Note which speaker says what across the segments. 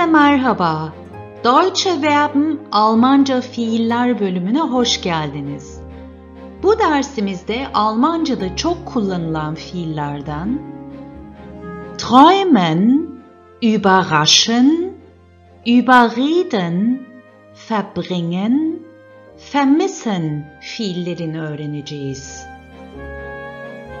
Speaker 1: Hepinize merhaba. Deutsche Verben Almanca fiiller bölümüne hoş geldiniz. Bu dersimizde Almanca'da çok kullanılan fiillerden träumen, überraschen, überreden, verbringen, vermissen fiillerini öğreneceğiz.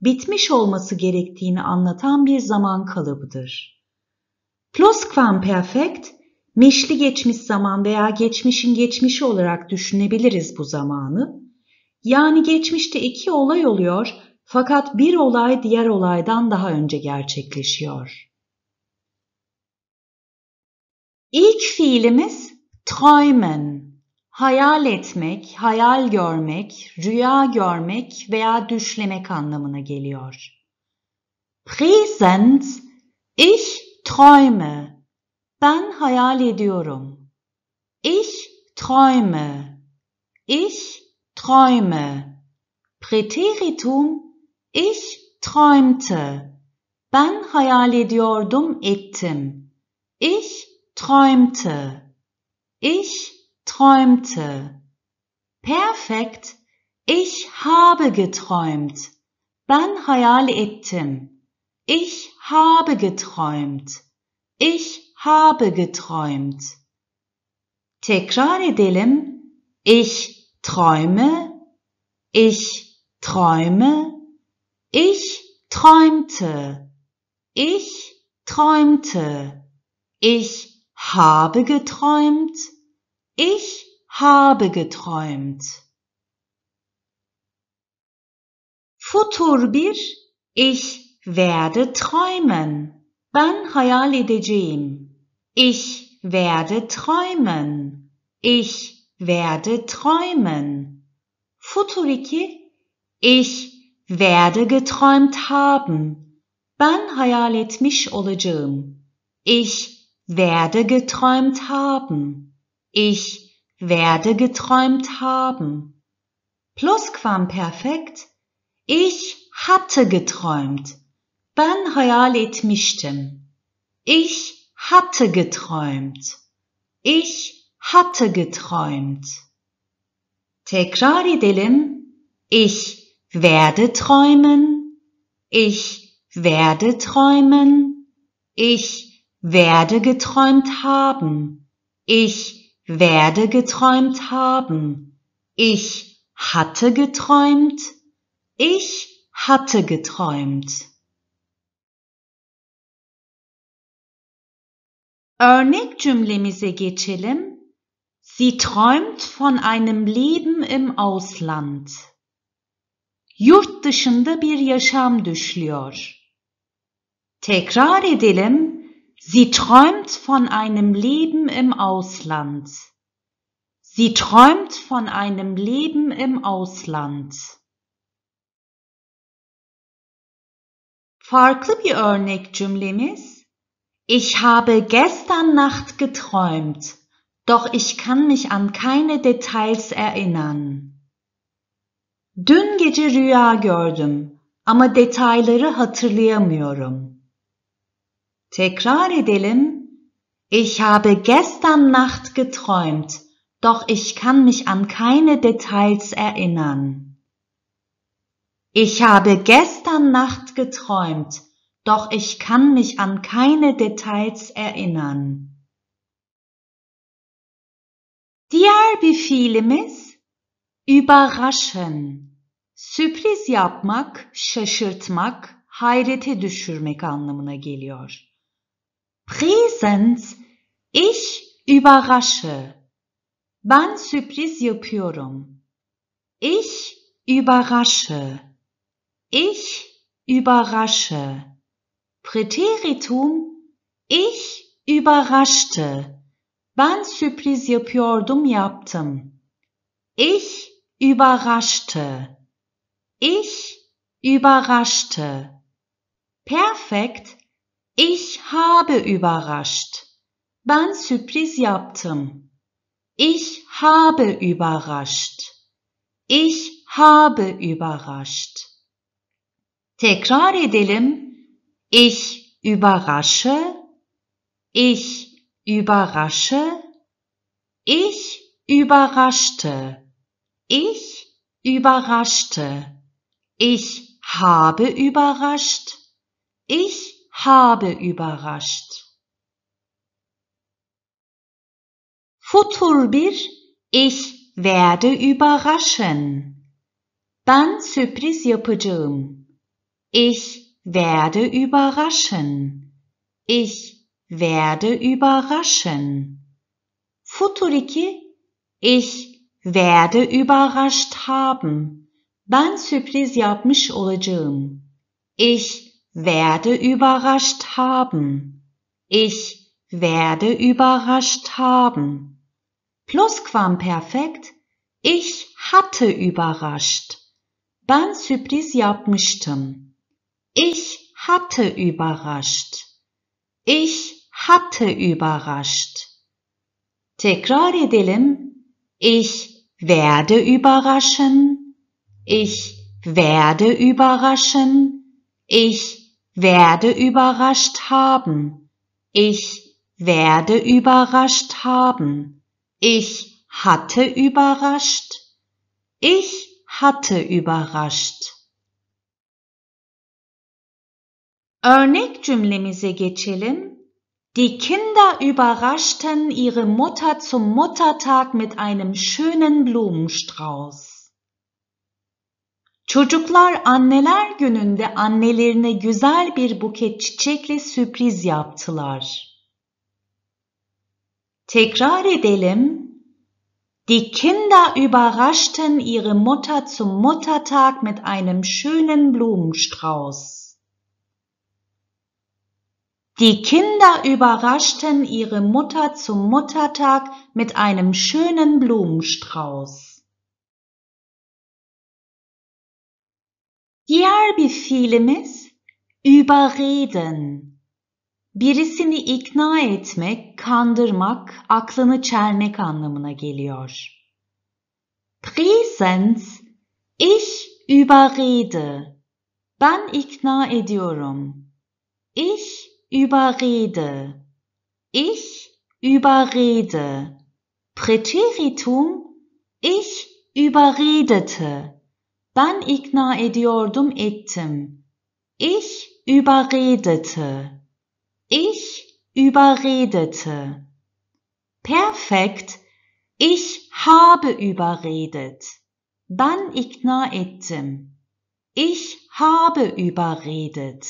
Speaker 1: bitmiş olması gerektiğini anlatan bir zaman kalıbıdır. Plusquamperfekt, meşli geçmiş zaman veya geçmişin geçmişi olarak düşünebiliriz bu zamanı. Yani geçmişte iki olay oluyor fakat bir olay diğer olaydan daha önce gerçekleşiyor. İlk fiilimiz träumen hayal etmek, hayal görmek, rüya görmek veya düşlemek anlamına geliyor. Present: ich träume. Ben hayal ediyorum. Ich träume. Ich träume. Präteritum, ich träumte. Ben hayal ediyordum, ettim. Ich träumte. Ich träumte. Perfekt. Ich habe geträumt. Ben hayal ettim. Ich habe geträumt. Ich habe geträumt. Tekrar edelim. Ich träume. Ich träume. Ich träumte. Ich träumte. Ich habe geträumt. Ich habe geträumt. Futur bir Ich werde träumen. Ben hayal edeceğim. Ich werde träumen. Ich werde träumen. Futur 2 Ich werde geträumt haben. Ben hayal etmiş olacağım. Ich werde geträumt haben. Ich werde geträumt haben. Plusquamperfekt. Ich hatte geträumt. Ben hayal etmiştim. Ich hatte geträumt. Ich hatte geträumt. Tekrar edelim. Ich werde träumen. Ich werde träumen. Ich werde geträumt haben. Ich werde geträumt haben. Ich hatte geträumt. Ich hatte geträumt. Örnek cümlemize geçelim. Sie träumt von einem Leben im Ausland. Yurt dışında bir yaşam düşlüyor. Tekrar edelim. Sie träumt von einem Leben im Ausland. Sie träumt von einem Leben im Ausland. Farklı bir örnek cümlemiz Ich habe gestern Nacht geträumt, doch ich kann mich an keine Details erinnern. Dün gece rüya gördüm ama detayları hatırlayamıyorum. Tekrar edelim. Ich habe gestern Nacht geträumt, doch ich kann mich an keine Details erinnern. Ich habe gestern Nacht geträumt, doch ich kann mich an keine Details erinnern. Diğer bir fiilimiz überraschen. Sürpriz yapmak, şaşırtmak, hayrete düşürmek anlamına geliyor. Präsens ich überrasche. Ben sürpriz Ich überrasche. Ich überrasche. Präteritum ich überraschte. Ben sürpriz yaptım. Ich überraschte. Ich überraschte. Perfekt ich habe überrascht. Ben sürpriz yaptım. Ich habe überrascht. Ich habe überrascht. Tekrar edelim. Ich überrasche. Ich überrasche. Ich überraschte. Ich überraschte. Ich habe überrascht. Ich habe überrascht. Futur bir, ich werde überraschen. Ben sürpriz yapacağım. Ich werde überraschen. Ich werde überraschen. Futur 2 Ich werde überrascht haben. Ben sürpriz yapmış olacağım. Ich werde überrascht haben. Ich werde überrascht haben. Plusquamperfekt. Ich hatte überrascht. Ben sürpriz Ich hatte überrascht. Ich hatte überrascht. Tekrar edelim. Ich werde überraschen. Ich werde überraschen. Ich werde überrascht haben. Ich werde überrascht haben. Ich hatte überrascht. Ich hatte überrascht. Örnek cümlemize geçelim. Die Kinder überraschten ihre Mutter zum Muttertag mit einem schönen Blumenstrauß. Çocuklar anneler gününde annelerine güzel bir buket çiçekle sürpriz yaptılar. Tekrar edelim. Die Kinder überraschten ihre Mutter zum Muttertag mit einem schönen Blumenstrauß. Die Kinder überraschten ihre Mutter zum Muttertag mit einem schönen Blumenstrauß. Diğer bir fiilimiz überreden. Birisini ikna etmek, kandırmak, aklını çelmek anlamına geliyor. Präsens, ich überrede. Ben ikna ediyorum. Ich überrede. Ich überrede. Präteritum, ich überredete. Ben ikna ediyordum ettim. Ich überredete. Ich überredete. Perfekt. Ich habe überredet. Ben ikna ettim. Ich habe überredet.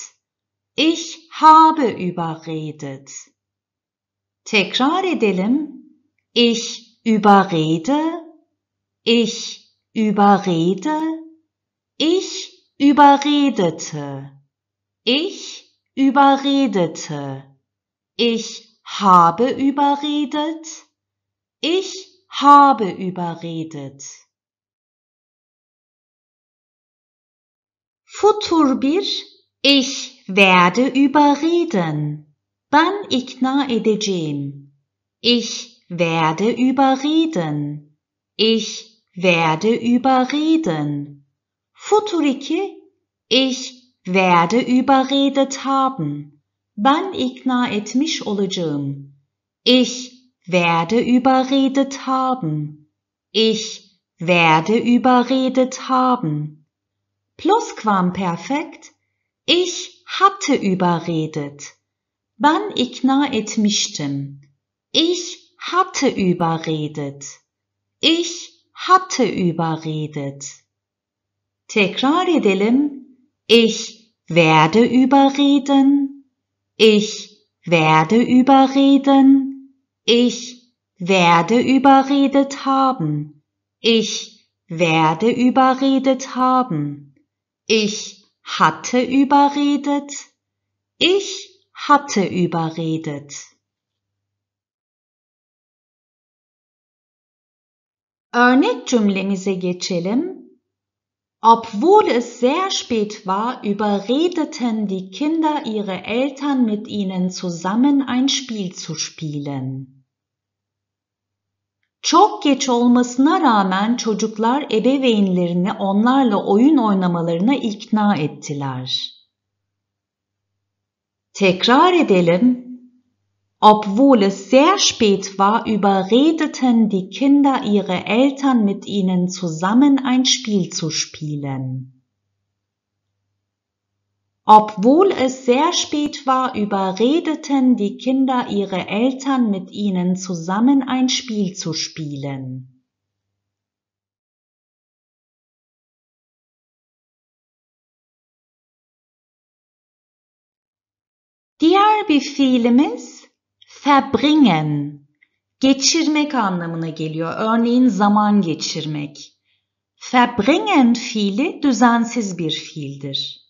Speaker 1: Ich habe überredet. Tekrar edelim. Ich überrede. Ich überrede überredete, ich überredete, ich habe überredet, ich habe überredet. Futur bir, ich werde überreden. Ben ikna edeceğim. Ich werde überreden. Ich werde überreden. Futuriki, ich werde überredet haben. Ben ikna etmiş olacağım. Ich werde überredet haben. Ich werde überredet haben. Plusquamperfekt. Ich hatte überredet. Ben ikna etmiştim. Ich hatte überredet. Ich hatte überredet. Tekrar edelim. Ich werde überreden. Ich werde überreden. Ich werde überredet haben. Ich werde überredet haben. Ich hatte überredet. Ich hatte überredet. Örnek cümlemize geçelim. Obwohl es sehr spät war, überredeten die Kinder ihre Eltern mit ihnen zusammen ein Spiel zu spielen. Çok geç olmasına rağmen çocuklar ebeveynlerini onlarla oyun oynamalarına ikna ettiler. Tekrar edelim. Obwohl es sehr spät war, überredeten die Kinder ihre Eltern, mit ihnen zusammen ein Spiel zu spielen. Obwohl es sehr spät war, überredeten die Kinder ihre Eltern, mit ihnen zusammen ein Spiel zu spielen. Diğer bir verbringen geçirmek anlamına geliyor. Örneğin zaman geçirmek. Verbringen fiili düzensiz bir fiildir.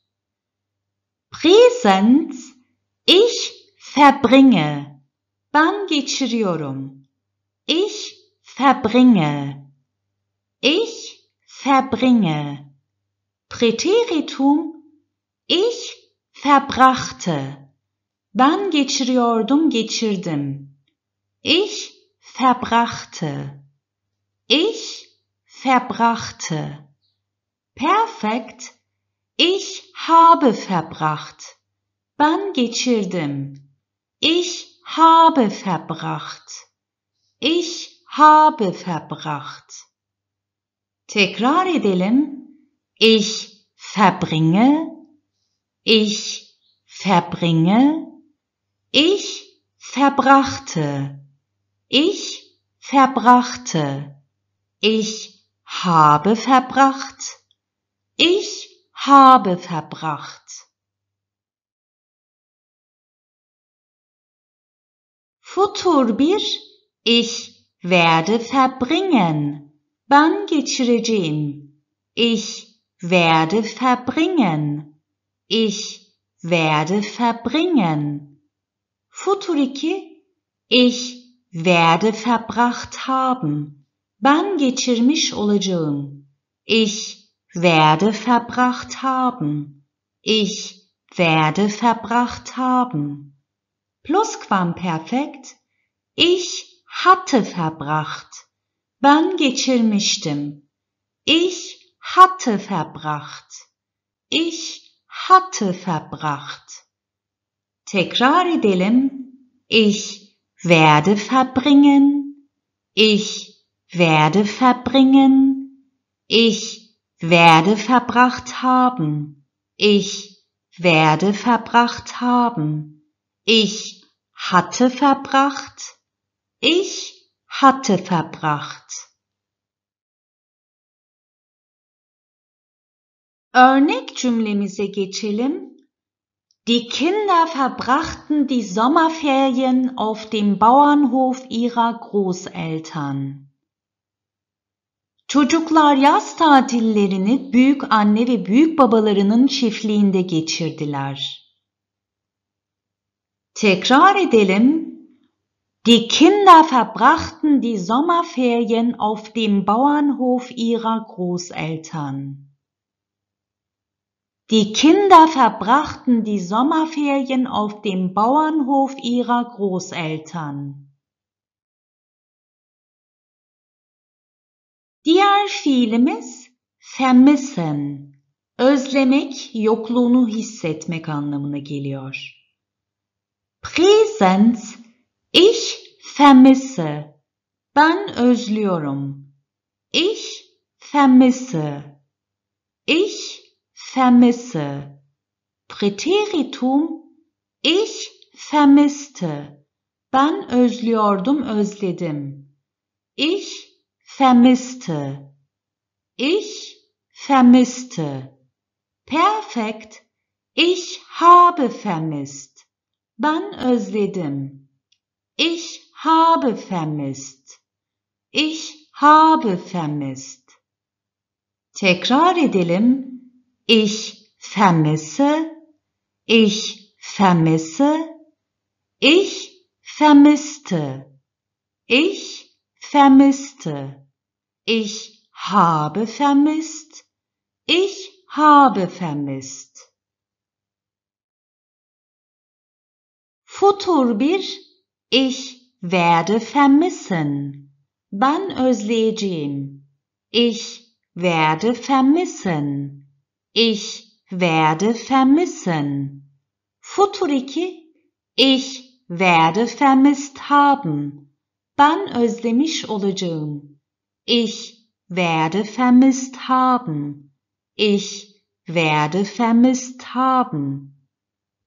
Speaker 1: Present: ich verbringe. Ben geçiriyorum. Ich verbringe. Ich verbringe. Präteritum ich verbrachte. Ben geçiriyordum, geçirdim. Ich verbrachte. Ich verbrachte. Perfekt. Ich habe verbracht. Ben geçirdim. Ich habe verbracht. Ich habe verbracht. Tekrar edelim. Ich verbringe. Ich verbringe. Ich verbrachte. Ich verbrachte. Ich habe verbracht. Ich habe verbracht. Futur bir ich werde verbringen. Ben geçireceğim. Ich werde verbringen. Ich werde verbringen. Futuriki ich werde verbracht haben. Ben geçirmiş olacağım. Ich werde verbracht haben. Ich werde verbracht haben. Plusquamperfekt. Ich hatte verbracht. Ben geçirmiştim. Ich hatte verbracht. Ich hatte verbracht tekrar edelim. Ich werde verbringen. Ich werde verbringen. Ich werde verbracht haben. Ich werde verbracht haben. Ich hatte verbracht. Ich hatte verbracht. Örnek cümlemize geçelim. Die Kinder verbrachten die Sommerferien auf dem Bauernhof ihrer Großeltern. Çocuklar yaz tatillerini büyük anne ve büyük babalarının çiftliğinde geçirdiler. Tekrar edelim. Die Kinder verbrachten die Sommerferien auf dem Bauernhof ihrer Großeltern. Die Kinder verbrachten die Sommerferien auf dem Bauernhof ihrer Großeltern. Diğer fiilimiz vermissen, özlemek, yokluğunu hissetmek anlamına geliyor. Präsens, ich vermisse, ben özlüyorum. Ich vermisse, ich vermisse. Präteritum ich vermisste. Ben özlüyordum, özledim. Ich vermisste. Ich vermisste. Perfekt. Ich habe vermisst. Ben özledim. Ich habe vermisst. Ich habe vermisst. Tekrar edelim. Ich vermisse, ich vermisse, ich vermisste, ich vermisste, ich habe vermisst, ich habe vermisst. Futur bir, ich werde vermissen. Ben özleyeceğim. Ich werde vermissen. Ich werde vermissen. Futuriki ich werde vermisst haben. Ben özlemiş olacağım. Ich werde vermisst haben. Ich werde vermisst haben.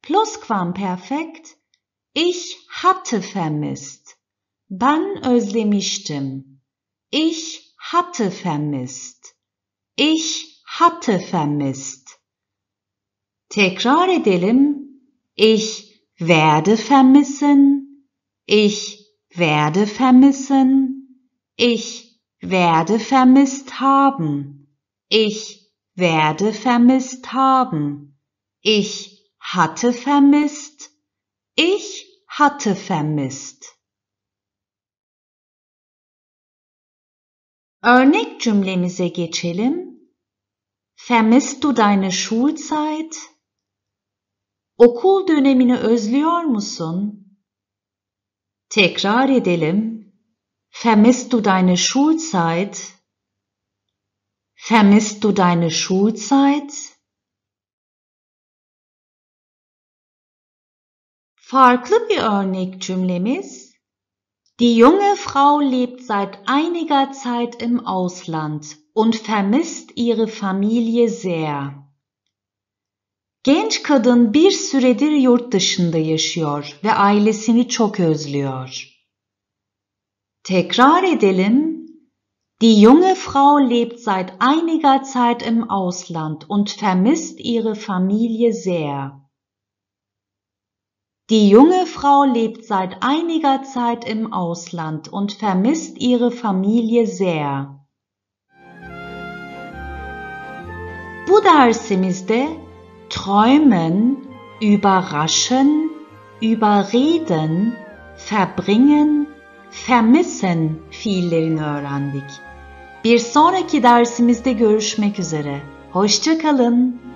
Speaker 1: Plusquamperfekt. Ich hatte vermisst. Ben özlemiştim. Ich hatte vermisst. Ich hatte vermisst. Tekrar edelim. Ich werde vermissen. Ich werde vermissen. Ich werde vermisst haben. Ich werde vermisst haben. Ich hatte vermisst. Ich hatte vermisst. Örnek cümlemize geçelim. Vermisst du deine Schulzeit? Okul dönemini özlüyor musun? Tekrar edelim. Vermisst du deine Schulzeit? Vermisst du deine Schulzeit? Farklı bir örnek cümlemiz. Die junge Frau lebt seit einiger Zeit im Ausland und vermisst ihre Familie sehr. Genç kadın bir süredir yurt dışında yaşıyor ve ailesini çok özlüyor. Tekrar edelim. Die junge Frau lebt seit einiger Zeit im Ausland und vermisst ihre Familie sehr. Die junge Frau lebt seit einiger Zeit im Ausland und vermisst ihre Familie sehr. Bu dersimizde träumen, überraschen, überreden, verbringen, vermissen fiillerini öğrendik. Bir sonraki dersimizde görüşmek üzere. Hoşçakalın.